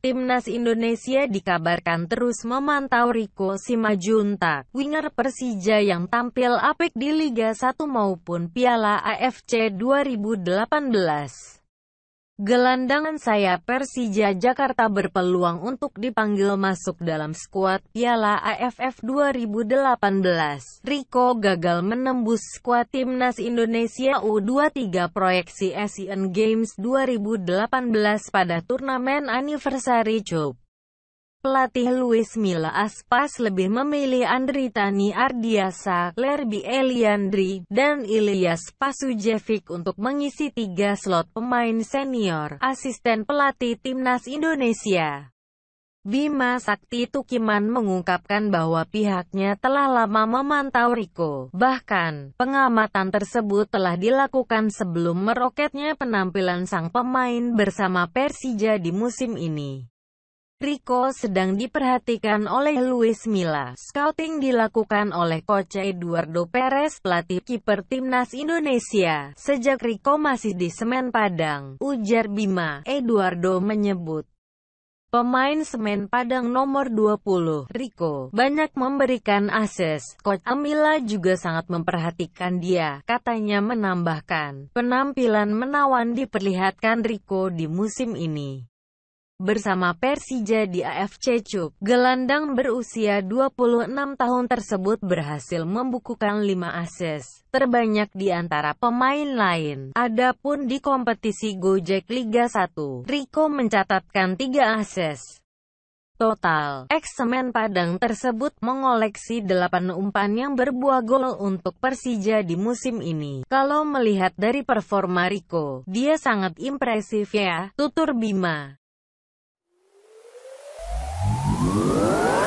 Timnas Indonesia dikabarkan terus memantau Riko Simajuntak, winger Persija yang tampil apik di Liga 1 maupun Piala AFC 2018. Gelandangan saya Persija Jakarta berpeluang untuk dipanggil masuk dalam skuad Piala AFF 2018. Rico gagal menembus skuad Timnas Indonesia U23 proyeksi Asian Games 2018 pada turnamen Anniversary Cup. Pelatih Luis Mila Aspas lebih memilih Andri Tani Ardiasa, Lerbi Eliandri, dan Ilyas Pasujevic untuk mengisi tiga slot pemain senior, asisten pelatih timnas Indonesia. Bima Sakti Tukiman mengungkapkan bahwa pihaknya telah lama memantau Riko. Bahkan, pengamatan tersebut telah dilakukan sebelum meroketnya penampilan sang pemain bersama Persija di musim ini. Rico sedang diperhatikan oleh Luis Milla. Scouting dilakukan oleh coach Eduardo Perez, pelatih kiper timnas Indonesia. Sejak Rico masih di Semen Padang, ujar Bima, Eduardo menyebut. Pemain Semen Padang nomor 20, Rico, banyak memberikan ases. Coach Amila juga sangat memperhatikan dia, katanya menambahkan. Penampilan menawan diperlihatkan Rico di musim ini bersama Persija di AFC Cup. Gelandang berusia 26 tahun tersebut berhasil membukukan 5 ases, terbanyak di antara pemain lain. Adapun di kompetisi Gojek Liga 1, Rico mencatatkan 3 ases. Total, eksemen Padang tersebut mengoleksi 8 umpan yang berbuah gol untuk Persija di musim ini. Kalau melihat dari performa Rico, dia sangat impresif ya, tutur Bima. Música uhum.